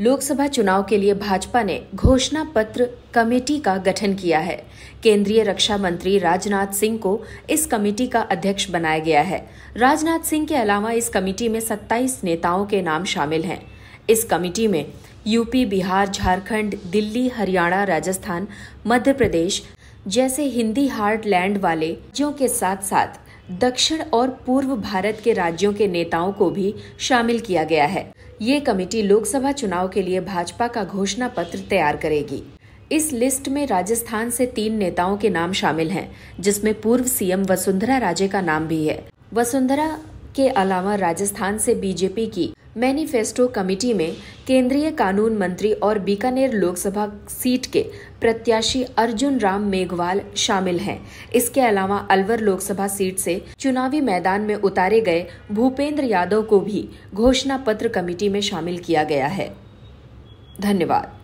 लोकसभा चुनाव के लिए भाजपा ने घोषणा पत्र कमेटी का गठन किया है केंद्रीय रक्षा मंत्री राजनाथ सिंह को इस कमेटी का अध्यक्ष बनाया गया है राजनाथ सिंह के अलावा इस कमेटी में 27 नेताओं के नाम शामिल हैं इस कमेटी में यूपी बिहार झारखंड दिल्ली हरियाणा राजस्थान मध्य प्रदेश जैसे हिंदी हार्डलैंड वाले राज्यों के साथ साथ दक्षिण और पूर्व भारत के राज्यों के नेताओं को भी शामिल किया गया है ये कमेटी लोकसभा चुनाव के लिए भाजपा का घोषणा पत्र तैयार करेगी इस लिस्ट में राजस्थान से तीन नेताओं के नाम शामिल हैं, जिसमें पूर्व सीएम वसुंधरा राजे का नाम भी है वसुंधरा के अलावा राजस्थान से बीजेपी की मैनिफेस्टो कमेटी में केंद्रीय कानून मंत्री और बीकानेर लोकसभा सीट के प्रत्याशी अर्जुन राम मेघवाल शामिल हैं इसके अलावा अलवर लोकसभा सीट से चुनावी मैदान में उतारे गए भूपेंद्र यादव को भी घोषणा पत्र कमेटी में शामिल किया गया है धन्यवाद